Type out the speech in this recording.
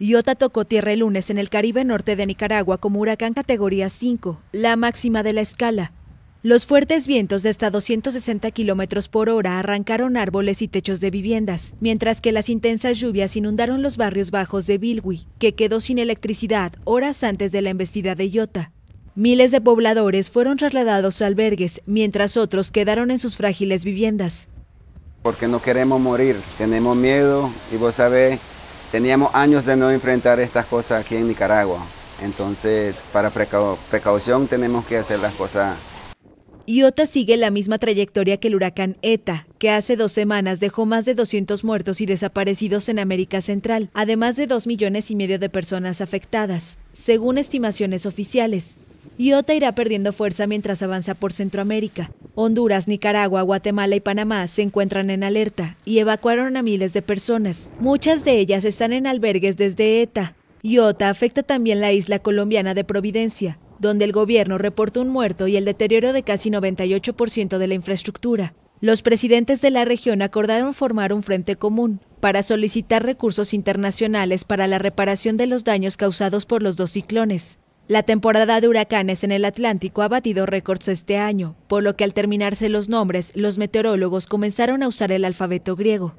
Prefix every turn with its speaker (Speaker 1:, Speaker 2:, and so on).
Speaker 1: Iota tocó tierra el lunes en el Caribe norte de Nicaragua como huracán categoría 5, la máxima de la escala. Los fuertes vientos de hasta 260 kilómetros por hora arrancaron árboles y techos de viviendas, mientras que las intensas lluvias inundaron los barrios bajos de Bilwi, que quedó sin electricidad horas antes de la embestida de Iota. Miles de pobladores fueron trasladados a albergues, mientras otros quedaron en sus frágiles viviendas.
Speaker 2: Porque no queremos morir, tenemos miedo y vos sabés teníamos años de no enfrentar estas cosas aquí en Nicaragua. Entonces, para precaución tenemos que hacer las cosas.
Speaker 1: Iota sigue la misma trayectoria que el huracán ETA, que hace dos semanas dejó más de 200 muertos y desaparecidos en América Central, además de dos millones y medio de personas afectadas, según estimaciones oficiales. Iota irá perdiendo fuerza mientras avanza por Centroamérica, Honduras, Nicaragua, Guatemala y Panamá se encuentran en alerta y evacuaron a miles de personas. Muchas de ellas están en albergues desde ETA. Iota afecta también la isla colombiana de Providencia, donde el gobierno reportó un muerto y el deterioro de casi 98% de la infraestructura. Los presidentes de la región acordaron formar un frente común para solicitar recursos internacionales para la reparación de los daños causados por los dos ciclones. La temporada de huracanes en el Atlántico ha batido récords este año, por lo que al terminarse los nombres, los meteorólogos comenzaron a usar el alfabeto griego.